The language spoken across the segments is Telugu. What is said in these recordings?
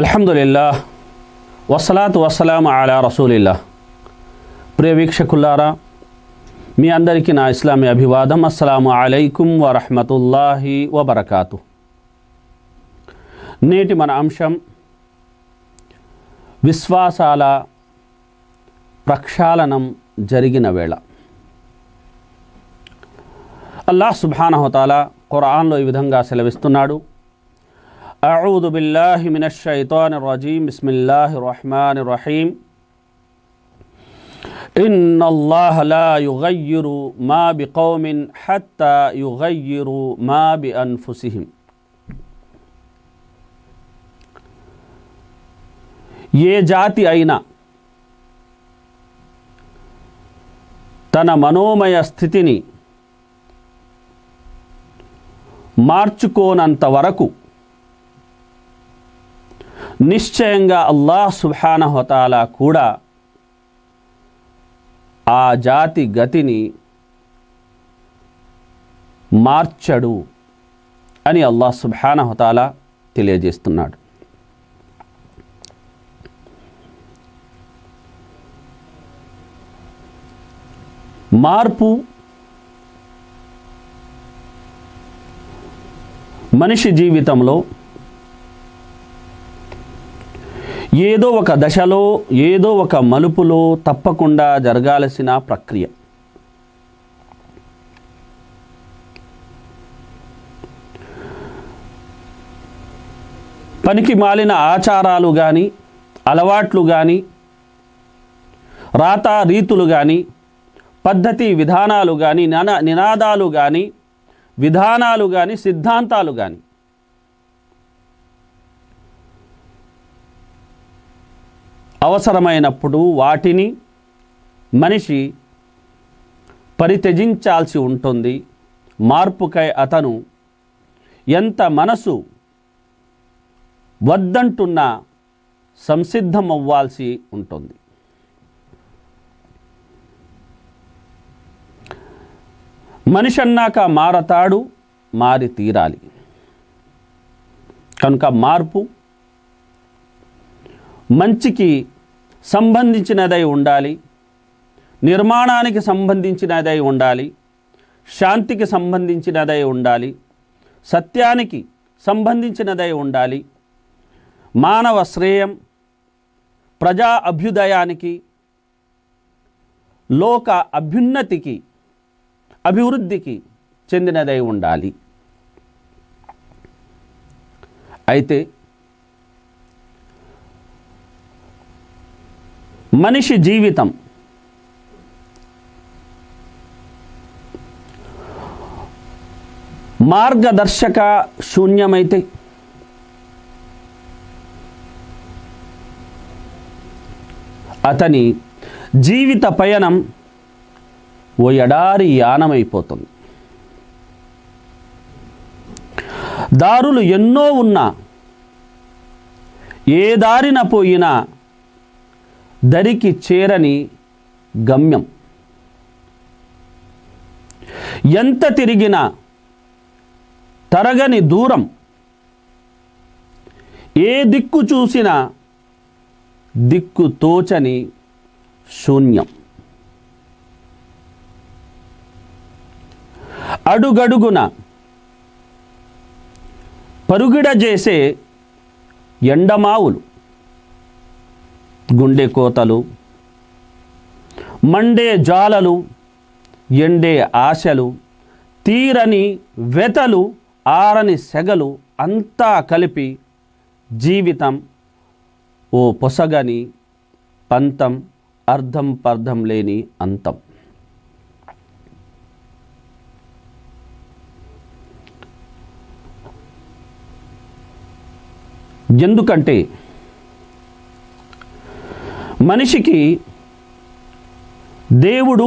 అల్హమ్దుల్లా వసలాత్ వసలాం అలా రసూలిల్లా ప్రియ వీక్షకులారా మీ అందరికీ నా ఇస్లామీ అభివాదం అస్సలం అలైకుం వరహమతుల్లాహి వబర్కాతు నేటి మన అంశం విశ్వాసాల ప్రక్షాళనం జరిగిన వేళ అల్లాహ్ సుబానహతాల ఖురాన్లో ఈ విధంగా సెలవిస్తున్నాడు أعوذ بالله من الشيطان الرجيم بسم الله الرحمن الرحيم إن الله لا يغير ما بقوم حتى يغيروا ما بأنفسهم ये जाति అయినా తన మనోమయ స్థితిని أنت వరకు నిశ్చయంగా అల్లాహ్ సుభానహతాలా కూడా ఆ జాతి గతిని మార్చడు అని అల్లాహ్ సుభానహతాలా తెలియజేస్తున్నాడు మార్పు మనిషి జీవితంలో ఏదో ఒక దశలో ఏదో ఒక మలుపులో తప్పకుండా జరగాల్సిన ప్రక్రియ పనికి మాలిన ఆచారాలు కానీ అలవాట్లు కానీ రాత రీతులు కానీ పద్ధతి విధానాలు కానీ నినాదాలు కానీ విధానాలు కానీ సిద్ధాంతాలు కానీ అవసరమైనప్పుడు వాటిని మనిషి పరిత్యజించాల్సి ఉంటుంది మార్పుకై అతను ఎంత మనసు వద్దంటున్నా సంసిద్ధమవ్వాల్సి ఉంటుంది మనిషి అన్నాక మారతాడు మారి తీరాలి కనుక మార్పు మంచికి సంబంధించినదై ఉండాలి నిర్మాణానికి సంబంధించినదై ఉండాలి శాంతికి సంబంధించినదై ఉండాలి సత్యానికి సంబంధించినదై ఉండాలి మానవ శ్రేయం ప్రజా అభ్యుదయానికి లోక అభ్యున్నతికి అభివృద్ధికి చెందినదై ఉండాలి అయితే మనిషి జీవితం మార్గదర్శక శూన్యమైతే అతని జీవిత పయనం ఓ ఎడారి యానమైపోతుంది దారులు ఎన్నో ఉన్నా ఏ దారిన పోయినా దరికి చేరని గమ్యం ఎంత తిరిగినా తరగని దూరం ఏ దిక్కు చూసినా దిక్కు తోచని శూన్యం అడుగడుగున పరుగిడ చేసే ఎండమావులు గుండె కోతలు మండే జాలలు ఎండే ఆశలు తీరని వెతలు ఆరని సెగలు అంతా కలిపి జీవితం ఓ పొసగని పంతం అర్థం పర్థం లేని అంతం ఎందుకంటే మనిషికి దేవుడు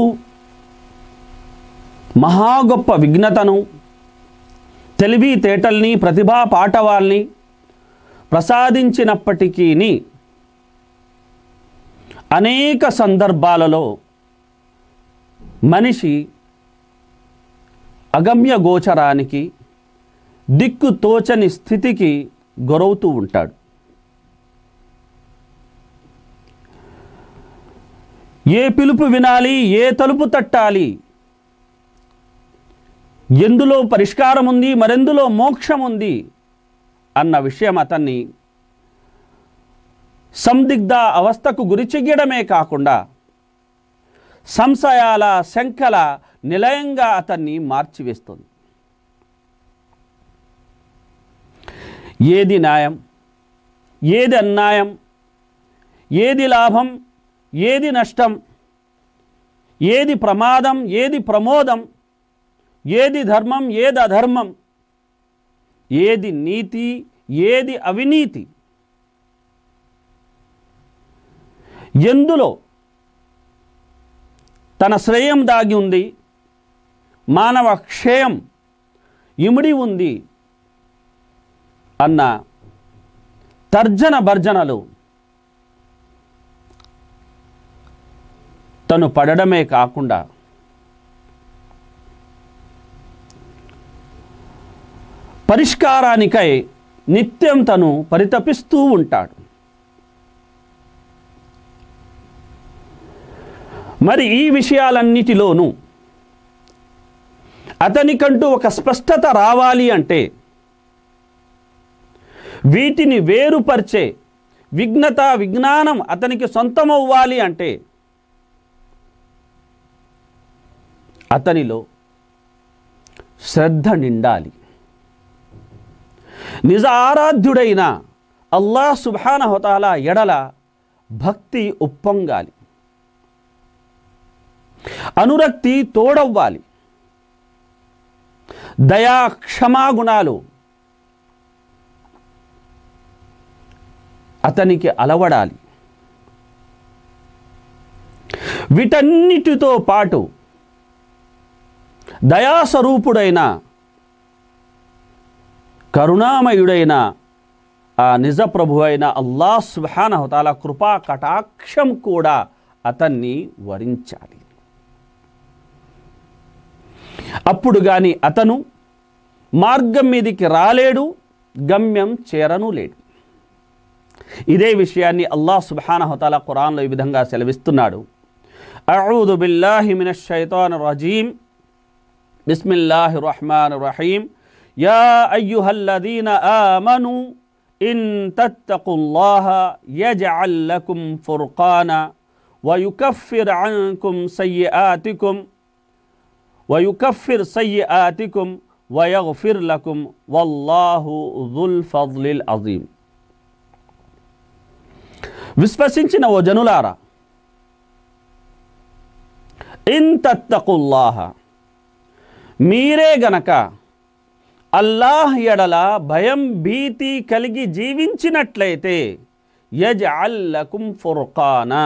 మహా గొప్ప విఘ్నతను తెలివి తేటల్ని ప్రతిభా పాఠవాల్ని ప్రసాదించినప్పటికీ అనేక సందర్భాలలో మనిషి అగమ్య గోచరానికి దిక్కు తోచని స్థితికి గొరవుతూ ఉంటాడు ఏ పిలుపు వినాలి ఏ తలుపు తట్టాలి ఎందులో పరిష్కారం ఉంది మరెందులో మోక్షం ఉంది అన్న విషయం అతన్ని సందిగ్ధ అవస్థకు గురి చెయ్యడమే కాకుండా సంశయాల శంకల నిలయంగా అతన్ని మార్చివేస్తుంది ఏది న్యాయం ఏది అన్యాయం ఏది లాభం ఏది నష్టం ఏది ప్రమాదం ఏది ప్రమోదం ఏది ధర్మం ఏది అధర్మం ఏది నీతి ఏది అవినీతి ఎందులో తన శ్రేయం దాగి ఉంది మానవ క్షయం ఇమిడి ఉంది అన్న తర్జన భర్జనలు తను పడడమే కాకుండా పరిష్కారానికై నిత్యం తను పరితపిస్తూ ఉంటాడు మరి ఈ విషయాలన్నిటిలోనూ అతనికంటూ ఒక స్పష్టత రావాలి అంటే వీటిని వేరుపరిచే విఘ్నత విజ్ఞానం అతనికి సొంతమవ్వాలి అంటే అతనిలో శ్రద్ధ నిండాలి నిజ ఆరాధ్యుడైన అల్లా సుభాన హోతాల ఎడల భక్తి ఉప్పొంగాలి అనురక్తి తోడవ్వాలి దయా క్షమాగుణాలు అతనికి అలవడాలి వీటన్నిటితో పాటు దయాస్వరూపుడైన కరుణామయుడైన ఆ నిజ ప్రభు అయిన అల్లా సుహానహతాల కృపా కటాక్షం కూడా అతన్ని వరించాలి అప్పుడు కానీ అతను మార్గం మీదికి రాలేడు గమ్యం చేరను లేడు ఇదే విషయాన్ని అల్లా సుబానహతాల కురాన్లో ఈ విధంగా సెలవిస్తున్నాడు అఊదు బిల్లాహిమిన షైతాన్ రజీం بسم الله الرحمن الرحيم يا أيها الذين آمنوا إن تتقوا الله يجعل لكم فرقانا ويكفر عنكم سيئاتكم ويكفر سيئاتكم ويغفر لكم والله ذو الفضل العظيم విశ్వసించిన ఓ జనులారా تتقوا الله మీరే గనక అల్లాహ్ ఎడల భయం భీతి కలిగి జీవించినట్లయితే యజ్ అల్లకుం ఫుర్ఖానా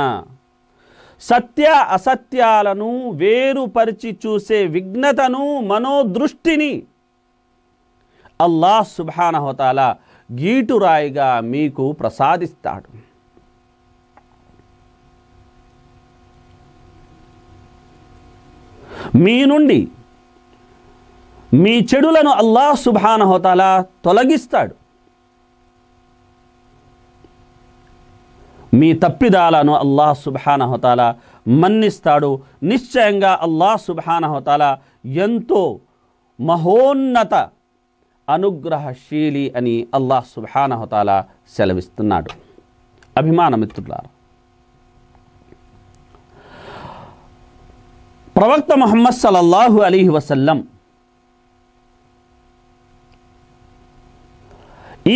సత్య అసత్యాలను వేరుపరిచి చూసే విఘ్నతను మనోదృష్టిని అల్లాహ్ సుభానహోతాల గీటురాయిగా మీకు ప్రసాదిస్తాడు మీ నుండి మీ చెడులను అల్లాహ్ సుభానహోతాల తొలగిస్తాడు మీ తప్పిదాలను అల్లాహ్ సుభానహోతాల మన్నిస్తాడు నిశ్చయంగా అల్లాహ్ సుభానహోతాల ఎంతో మహోన్నత అనుగ్రహశీలి అని అల్లాహ్ సుభానహోతాల సెలవిస్తున్నాడు అభిమాన మిత్రులారు ప్రవక్త ముహమ్మద్ సలల్లాహు అలీహి వసల్లం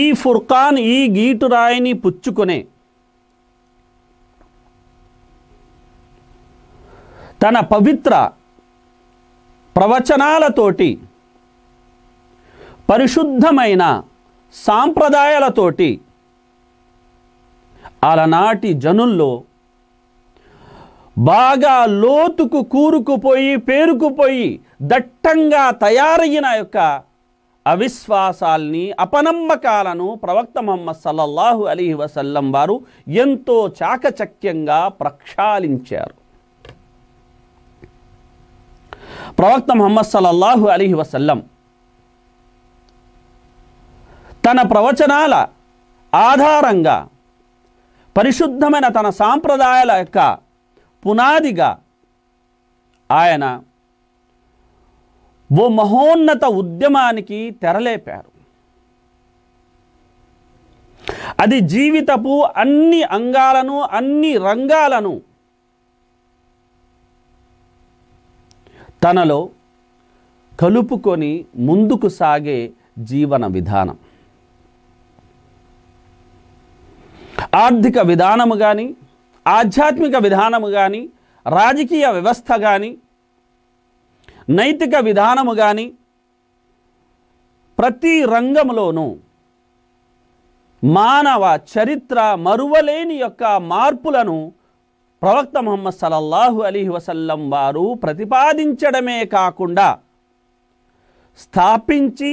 ఈ ఫుర్ఖాన్ ఈ గీటు రాయిని పుచ్చుకునే తన పవిత్ర ప్రవచనాలతోటి పరిశుద్ధమైన సాంప్రదాయాలతోటి అలనాటి జనుల్లో బాగా లోతుకు కూరుకుపోయి పేరుకుపోయి దట్టంగా తయారయ్యిన యొక్క అవిశ్వాసాల్ని అపనమ్మకాలను ప్రవక్త మహమ్మద్ సల్లల్లాహు అలీ వసల్లం వారు ఎంతో చాకచక్యంగా ప్రక్షాళించారు ప్రవక్త మహమ్మద్ సల్లల్లాహు అలీ వసల్లం తన ప్రవచనాల ఆధారంగా పరిశుద్ధమైన తన సాంప్రదాయాల యొక్క పునాదిగా ఆయన ఓ మహోన్నత ఉద్యమానికి తెరలేపారు అది జీవితపు అన్ని అంగాలను అన్ని రంగాలను తనలో కలుపుకొని ముందుకు సాగే జీవన విధానం ఆర్థిక విధానము కానీ ఆధ్యాత్మిక విధానము కానీ రాజకీయ వ్యవస్థ కానీ నైతిక విధానము కానీ ప్రతి రంగంలోనూ మానవ చరిత్ర మరువలేని యొక్క మార్పులను ప్రవక్త మొహమ్మద్ సలల్లాహు అలీ వసల్లం వారు ప్రతిపాదించడమే కాకుండా స్థాపించి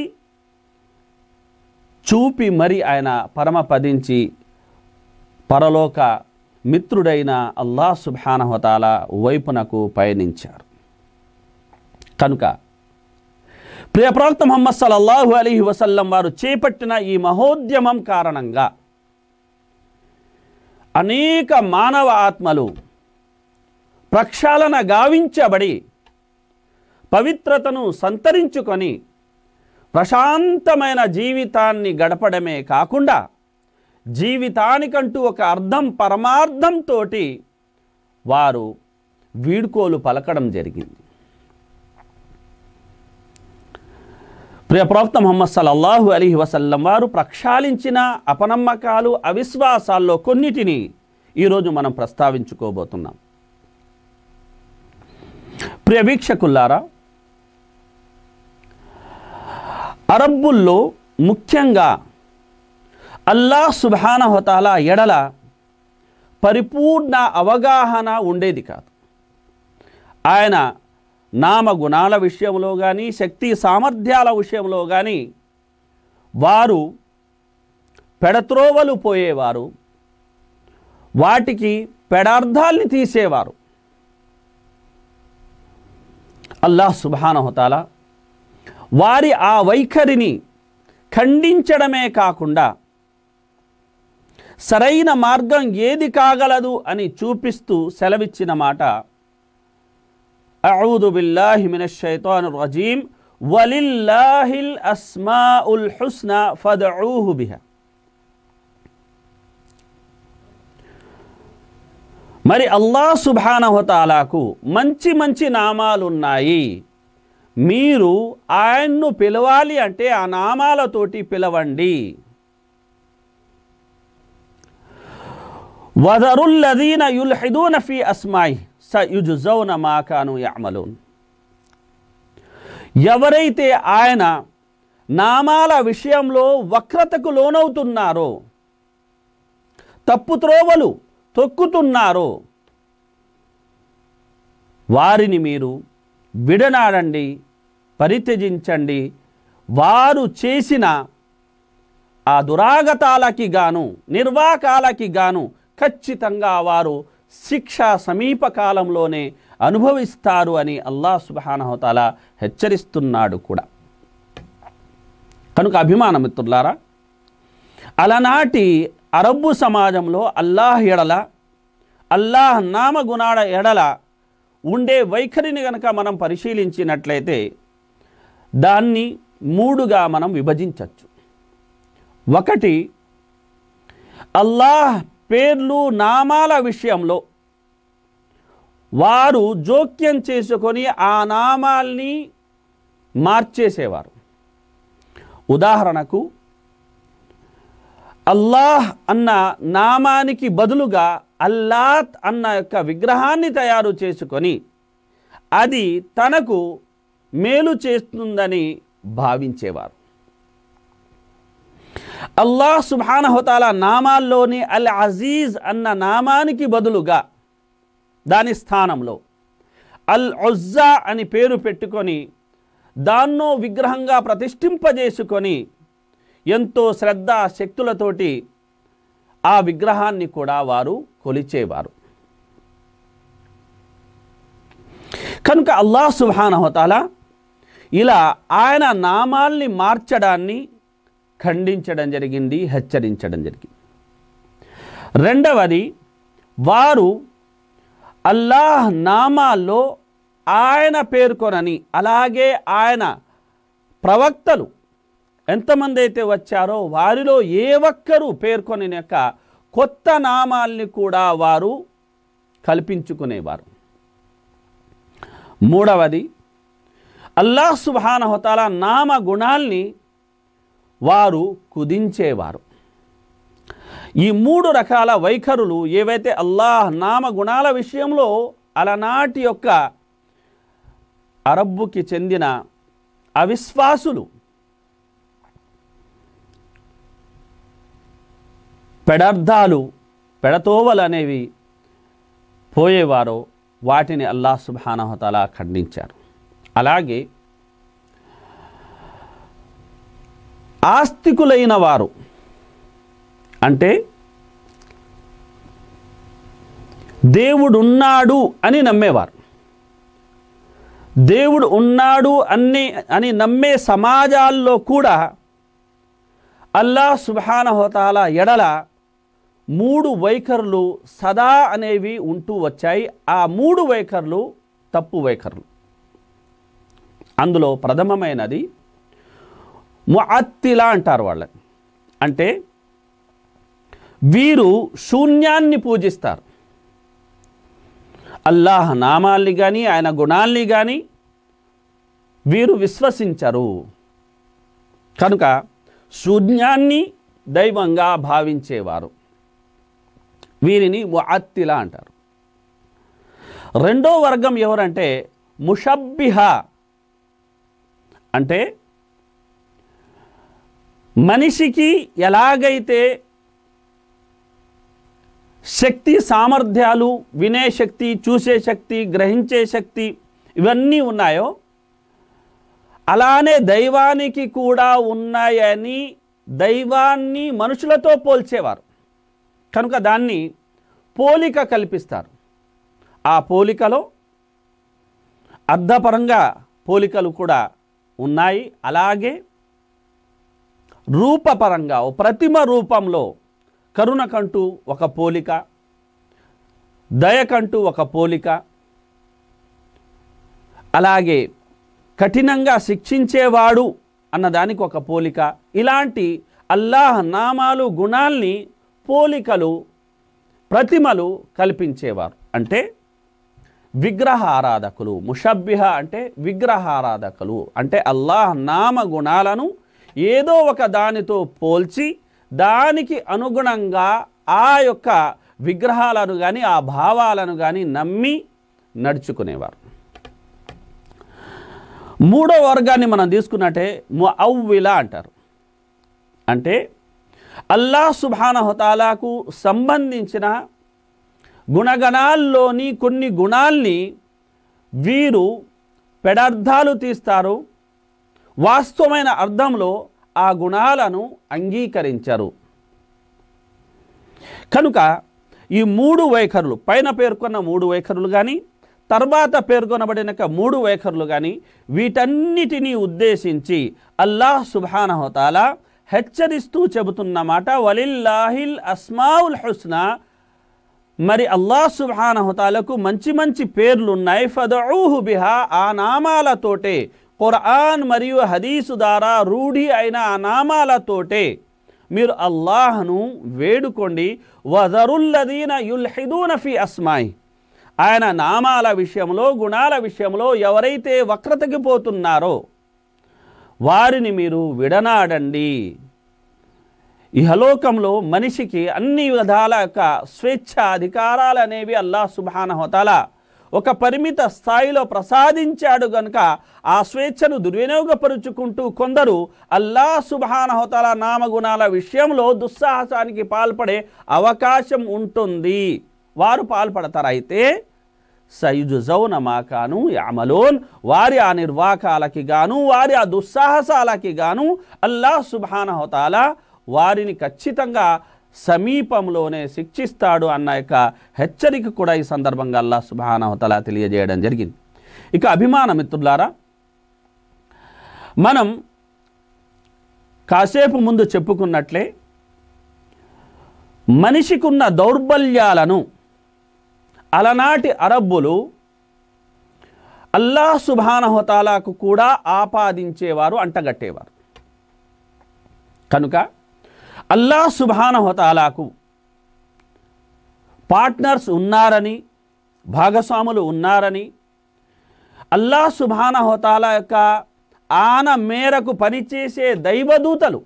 చూపి మరి ఆయన పరమపదించి పరలోక మిత్రుడైన అల్లా సుభానహతాల వైపునకు పయనించారు కనుక ప్రియప్రవక్త మొహమ్మద్ సల్లాహు అలీ వసల్లం వారు చేపట్టిన ఈ మహోద్యమం కారణంగా అనేక మానవ ఆత్మలు ప్రక్షాళన గావించబడి పవిత్రతను సంతరించుకొని ప్రశాంతమైన జీవితాన్ని గడపడమే కాకుండా జీవితానికంటూ ఒక అర్థం పరమార్థంతో వారు వీడ్కోలు పలకడం జరిగింది ప్రియ ప్రవక్త మొహమ్మద్ సల్లల్లాహు అలీ వసల్లం వారు ప్రక్షాళించిన అపనమ్మకాలు అవిశ్వాసాల్లో కొన్నిటిని ఈరోజు మనం ప్రస్తావించుకోబోతున్నాం ప్రియ వీక్షకుల్లారా అరబ్బుల్లో ముఖ్యంగా అల్లాహ్ సుభానహతాల ఎడల పరిపూర్ణ అవగాహన ఉండేది కాదు ఆయన నామ గుణాల విషయంలో కానీ శక్తి సామర్థ్యాల విషయంలో కానీ వారు పెడత్రోవలు పోయేవారు వాటికి పెడార్థాల్ని తీసేవారు అల్లాహ్ సుబానహతాల వారి ఆ వైఖరిని ఖండించడమే కాకుండా సరైన మార్గం ఏది కాగలదు అని చూపిస్తూ సెలవిచ్చిన మాట أعوذ بالله من الشيطان الرجيم ولله الأسماء الحسنى فادعوه بها మరి అల్లా సుభానహతాలాకు మంచి మంచి నామాలున్నాయి మీరు ఆయన్ను పిలవాలి అంటే ఆ నామాలతోటి పిలవండి వదరుల్లదీన యుల్హిదూన ఫీ అస్మాయి సయుజౌన మాకాను యామలోన్ ఎవరైతే ఆయన నామాల విషయంలో వక్రతకు లోనవుతున్నారో తప్పు త్రోవలు తొక్కుతున్నారో వారిని మీరు విడనాడండి పరిత్యజించండి వారు చేసిన ఆ దురాగతాలకి గాను నిర్వాకాలకి గాను ఖచ్చితంగా వారు శిక్ష సమీపకాలంలోనే అనుభవిస్తారు అని అల్లా సుబహానహతాల హెచ్చరిస్తున్నాడు కూడా కనుక అభిమాన మిత్రులారా అలనాటి అరబ్బు సమాజంలో అల్లాహ్ ఎడల అల్లాహ్ నామగుణాడ ఎడల ఉండే వైఖరిని గనక మనం పరిశీలించినట్లయితే దాన్ని మూడుగా మనం విభజించవచ్చు ఒకటి అల్లాహ్ పేర్లు నామాల విషయంలో వారు జోక్యం చేసుకొని ఆ నామాల్ని మార్చేసేవారు ఉదాహరణకు అల్లాహ్ అన్న నామానికి బదులుగా అల్లాత్ అన్న యొక్క విగ్రహాన్ని తయారు చేసుకొని అది తనకు మేలు చేస్తుందని భావించేవారు అల్లాహ్ సుభానహతాల నామాల్లోని అల్ అజీజ్ అన్న నామానికి బదులుగా దాని స్థానంలో అల్ ఉజ్జా అని పేరు పెట్టుకొని దాన్నో విగ్రహంగా ప్రతిష్ఠింపజేసుకొని ఎంతో శ్రద్ధ శక్తులతోటి ఆ విగ్రహాన్ని కూడా వారు కొలిచేవారు కనుక అల్లాహ్ హోతాల ఇలా ఆయన నామాల్ని మార్చడాన్ని ఖండించడం జరిగింది హెచ్చరించడం జరిగింది రెండవది వారు అల్లాహ్ నామాల్లో ఆయన పేర్కొనని అలాగే ఆయన ప్రవక్తలు ఎంతమంది అయితే వచ్చారో వారిలో ఏ ఒక్కరూ పేర్కొని యొక్క కొత్త నామాల్ని కూడా వారు కల్పించుకునేవారు మూడవది అల్లాహ్ సుబానహతాల నామ గుణాల్ని వారు కుదించేవారు ఈ మూడు రకాల వైఖరులు ఏవైతే అల్లాహ్ నామ గుణాల విషయంలో అలనాటి యొక్క అరబ్బుకి చెందిన అవిశ్వాసులు పెడార్థాలు పెడతోవలు అనేవి పోయేవారో వాటిని అల్లా సుబానహతలా ఖండించారు అలాగే ఆస్తికులైన వారు అంటే దేవుడున్నాడు అని నమ్మేవారు దేవుడు ఉన్నాడు అన్ని అని నమ్మే సమాజాల్లో కూడా అల్లా సుభానహోతాల ఎడల మూడు వైఖరులు సదా అనేవి ఉంటూ వచ్చాయి ఆ మూడు వైఖరులు తప్పు వైఖరులు అందులో ప్రథమమైనది ముఅత్తిల అంటారు వాళ్ళని అంటే వీరు శూన్యాన్ని పూజిస్తారు అల్లాహ్ నామాల్ని కానీ ఆయన గుణాల్ని కానీ వీరు విశ్వసించరు కనుక శూన్యాన్ని దైవంగా భావించేవారు వీరిని అత్తిలా అంటారు రెండో వర్గం ఎవరంటే ముషబ్బిహ అంటే మనిషికి ఎలాగైతే శక్తి సామర్థ్యాలు వినే శక్తి చూసే శక్తి గ్రహించే శక్తి ఇవన్నీ ఉన్నాయో అలానే దైవానికి కూడా ఉన్నాయని దైవాన్ని మనుషులతో పోల్చేవారు కనుక దాన్ని పోలిక కల్పిస్తారు ఆ పోలికలో అర్థపరంగా పోలికలు కూడా ఉన్నాయి అలాగే రూపపరంగా ప్రతిమ రూపంలో కరుణకంటూ ఒక పోలిక దయకంటూ ఒక పోలిక అలాగే కఠినంగా శిక్షించేవాడు అన్నదానికి ఒక పోలిక ఇలాంటి అల్లాహ్ నామాలు గుణాల్ని పోలికలు ప్రతిమలు కల్పించేవారు అంటే విగ్రహారాధకులు ముషబ్బిహ అంటే విగ్రహారాధకులు అంటే అల్లాహ్ నామ గుణాలను ఏదో ఒక దానితో పోల్చి దానికి అనుగుణంగా ఆ యొక్క విగ్రహాలను కానీ ఆ భావాలను కానీ నమ్మి నడుచుకునేవారు మూడో వర్గాన్ని మనం తీసుకున్నట్టే ముఅవ్విలా అంటారు అంటే అల్లా సుభానహతాలాకు సంబంధించిన గుణగణాల్లోని కొన్ని గుణాల్ని వీరు పెడార్థాలు తీస్తారు వాస్తవమైన అర్థంలో ఆ గుణాలను అంగీకరించరు కనుక ఈ మూడు వైఖరులు పైన పేర్కొన్న మూడు వైఖరులు కానీ తర్వాత పేర్కొనబడిన మూడు వైఖరులు కానీ వీటన్నిటినీ ఉద్దేశించి అల్లాహ్ సుబానహోతాలా హెచ్చరిస్తూ చెబుతున్నమాట వలిల్లాహిల్ అస్మాల్ హుస్న మరి అల్లాహ్ సుబానహుతాలకు మంచి మంచి పేర్లున్నాయి ఫదఊహు బిహా ఆ నామాలతోటే ఖురాన్ మరియు హదీసు ద్వారా రూఢి అయిన అనామాలతోటే మీరు అల్లాహ్ను వేడుకోండి వదరుల్లదీన యుల్హిదూనఫీ అస్మాయి ఆయన నామాల విషయంలో గుణాల విషయంలో ఎవరైతే వక్రతకి పోతున్నారో వారిని మీరు విడనాడండి ఇహలోకంలో మనిషికి అన్ని విధాల యొక్క స్వేచ్ఛ అధికారాలు అనేవి అల్లా సుబానహోతాలా ఒక పరిమిత స్థాయిలో ప్రసాదించాడు గనుక ఆ స్వేచ్ఛను దుర్వినియోగపరుచుకుంటూ కొందరు అల్లా సుభానహోతల నామగుణాల విషయంలో దుస్సాహసానికి పాల్పడే అవకాశం ఉంటుంది వారు పాల్పడతారైతే సయుజౌన మాకాను యామలోన్ వారి ఆ నిర్వాకాలకి గాను వారి ఆ దుస్సాహసాలకి గాను అల్లా సుభానహోతాల వారిని ఖచ్చితంగా సమీపంలోనే శిక్షిస్తాడు అన్న యొక్క హెచ్చరిక కూడా ఈ సందర్భంగా అల్లా సుబానవతల తెలియజేయడం జరిగింది ఇక అభిమాన మిత్రులారా మనం కాసేపు ముందు చెప్పుకున్నట్లే మనిషికున్న దౌర్బల్యాలను అలనాటి అరబ్బులు అల్లా సుభానహతాలకు కూడా ఆపాదించేవారు అంటగట్టేవారు కనుక అల్లా సుభానహతాలాకు పార్ట్నర్స్ ఉన్నారని భాగస్వాములు ఉన్నారని అల్లా సుభానహతాల యొక్క ఆన మేరకు పనిచేసే దైవదూతలు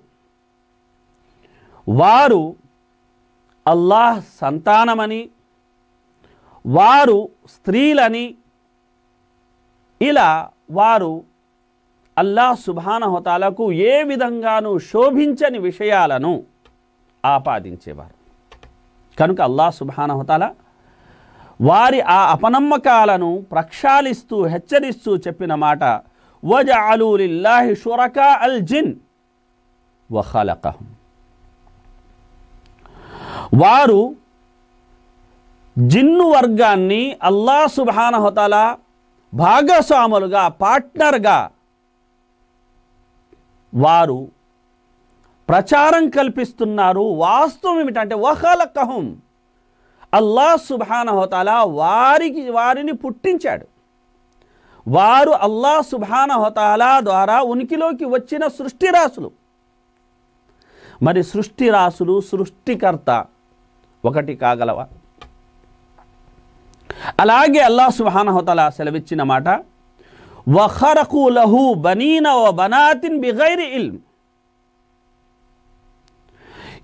వారు అల్లాహ్ సంతానమని వారు స్త్రీలని ఇలా వారు అల్లా హోతాలకు ఏ విధంగానూ శోభించని విషయాలను ఆపాదించేవారు కనుక అల్లా సుబానహతాల వారి ఆ అపనమ్మకాలను ప్రక్షాళిస్తూ హెచ్చరిస్తూ చెప్పిన మాట వజ అలూలిల్లాహి షురకా అల్ జిన్ వహలకహం వారు జిన్ను వర్గాన్ని అల్లా సుబానహతల భాగస్వాములుగా పార్ట్నర్గా వారు ప్రచారం కల్పిస్తున్నారు వాస్తవం ఏమిటంటే కహం అల్లా సుభానహోతాల వారికి వారిని పుట్టించాడు వారు అల్లా సుభానహోతాల ద్వారా ఉనికిలోకి వచ్చిన సృష్టి రాసులు మరి సృష్టి రాసులు సృష్టికర్త ఒకటి కాగలవా అలాగే అల్లా సుభానహోతాల సెలవిచ్చిన మాట వహరకు లహు బనీన ఓ బనాతిన్ బిగైర్ ఇల్మ్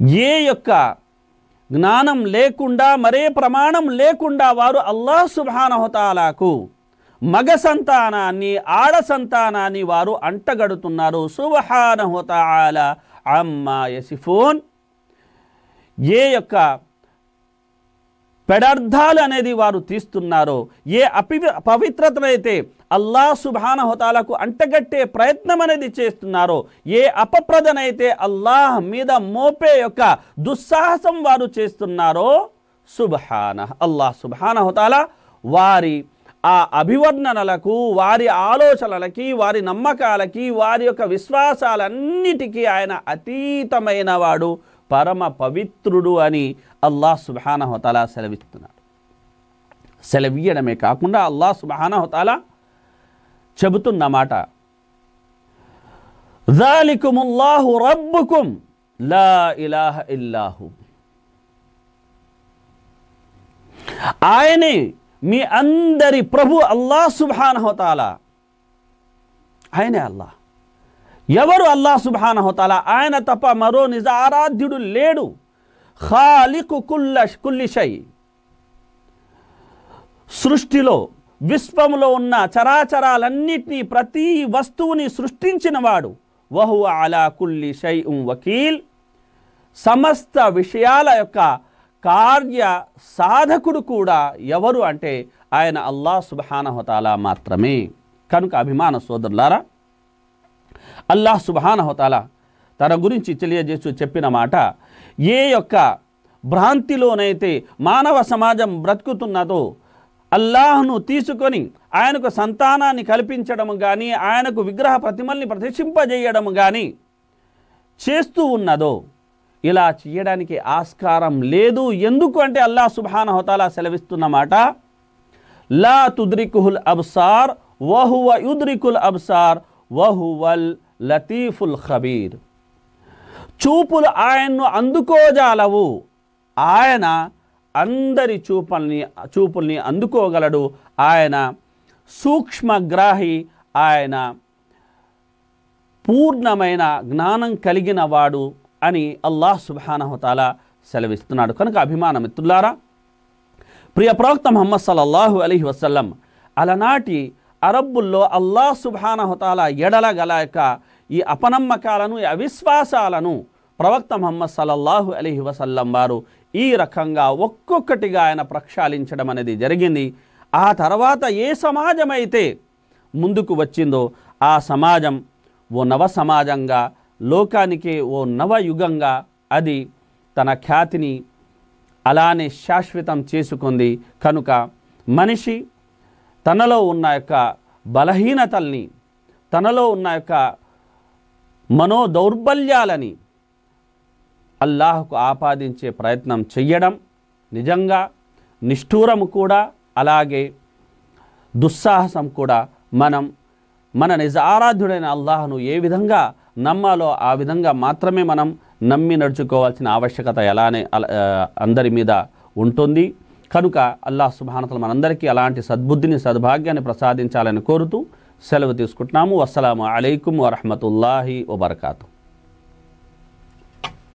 ఏ యొక్క జ్ఞానం లేకుండా మరే ప్రమాణం లేకుండా వారు అల్లాహ్ సుభానహతాలకు మగ సంతానాన్ని ఆడ సంతానాన్ని వారు అంటగడుతున్నారు సుబహానహుతాల అమ్మా యసిఫోన్ ఏ యొక్క పెడార్థాలు అనేది వారు తీస్తున్నారో ఏ అపి పవిత్రతనైతే అల్లా సుభాన హోతాలకు అంటగట్టే ప్రయత్నం అనేది చేస్తున్నారో ఏ అపప్రదనైతే అల్లాహ్ మీద మోపే యొక్క దుస్సాహసం వారు చేస్తున్నారో సుభాన అల్లాహ్ సుభాన హోతాల వారి ఆ అభివర్ణనలకు వారి ఆలోచనలకి వారి నమ్మకాలకి వారి యొక్క విశ్వాసాలన్నిటికీ ఆయన అతీతమైన వాడు పరమ పవిత్రుడు అని అల్లా హోతాల సెలవిస్తున్నాడు సెలవీయడమే కాకుండా అల్లా సుబానహోతాలా చెబుతున్నమాట జాలికుముల్లాహు రబ్బుకుం లా ఇలాహ ఇల్లాహు ఆయనే మీ అందరి ప్రభు అల్లా సుభానహోతాల ఆయనే అల్లా ఎవరు అల్లా సుభానహోతాల ఆయన తప్ప మరో నిజ ఆరాధ్యుడు లేడు ఖాలికు కుల్ల కుల్లిషై సృష్టిలో విశ్వములో ఉన్న చరాచరాలన్నిటినీ ప్రతి వస్తువుని సృష్టించినవాడు వహు అలా కుల్లి షై వకీల్ సమస్త విషయాల యొక్క కార్య సాధకుడు కూడా ఎవరు అంటే ఆయన అల్లా సుబహానహతాలా మాత్రమే కనుక అభిమాన సోదరులారా అల్లాహ్ సుబహానహతాలా తన గురించి తెలియజేస్తూ చెప్పిన మాట ఏ యొక్క భ్రాంతిలోనైతే మానవ సమాజం బ్రతుకుతున్నదో అల్లాహ్ను తీసుకొని ఆయనకు సంతానాన్ని కల్పించడం కానీ ఆయనకు విగ్రహ ప్రతిమల్ని ప్రతిష్ఠింపజేయడం కానీ చేస్తూ ఉన్నదో ఇలా చేయడానికి ఆస్కారం లేదు ఎందుకు అంటే అల్లా సుబానహోతాలా సెలవిస్తున్నమాట లా తుద్రికుహుల్ అబ్సార్ వహువ యుద్రికుల్ అబ్సార్ వహువల్ లతీఫుల్ ఖబీర్ చూపులు ఆయన్ను అందుకోజాలవు ఆయన అందరి చూపల్ని చూపుల్ని అందుకోగలడు ఆయన సూక్ష్మగ్రాహి ఆయన పూర్ణమైన జ్ఞానం కలిగిన వాడు అని అల్లాహ్ సుబానహతాల సెలవిస్తున్నాడు కనుక అభిమాన మిత్రులారా ప్రియ ప్రవక్త మహమ్మద్ సల్లల్లాహు అలీ వసల్లం అలనాటి అరబ్బుల్లో అల్లాహ్ సుబానహతాల ఎడల గల యొక్క ఈ అపనమ్మకాలను ఈ అవిశ్వాసాలను ప్రవక్త మహమ్మద్ సల్లల్లాహు అలీ వసల్లం వారు ఈ రకంగా ఒక్కొక్కటిగా ఆయన ప్రక్షాళించడం అనేది జరిగింది ఆ తర్వాత ఏ సమాజమైతే ముందుకు వచ్చిందో ఆ సమాజం ఓ నవ సమాజంగా లోకానికి ఓ నవయుగంగా అది తన ఖ్యాతిని అలానే శాశ్వతం చేసుకుంది కనుక మనిషి తనలో ఉన్న యొక్క బలహీనతల్ని తనలో ఉన్న యొక్క మనోదౌర్బల్యాలని అల్లాహకు ఆపాదించే ప్రయత్నం చెయ్యడం నిజంగా నిష్ఠూరము కూడా అలాగే దుస్సాహసం కూడా మనం మన నిజ ఆరాధ్యుడైన అల్లాహను ఏ విధంగా నమ్మాలో ఆ విధంగా మాత్రమే మనం నమ్మి నడుచుకోవాల్సిన ఆవశ్యకత ఎలానే అందరి మీద ఉంటుంది కనుక అల్లాహ్ సుబానతలు మనందరికీ అలాంటి సద్బుద్ధిని సద్భాగ్యాన్ని ప్రసాదించాలని కోరుతూ సెలవు తీసుకుంటున్నాము అస్సలం అయికు వరహమతుల్లాహి వబర్కాతు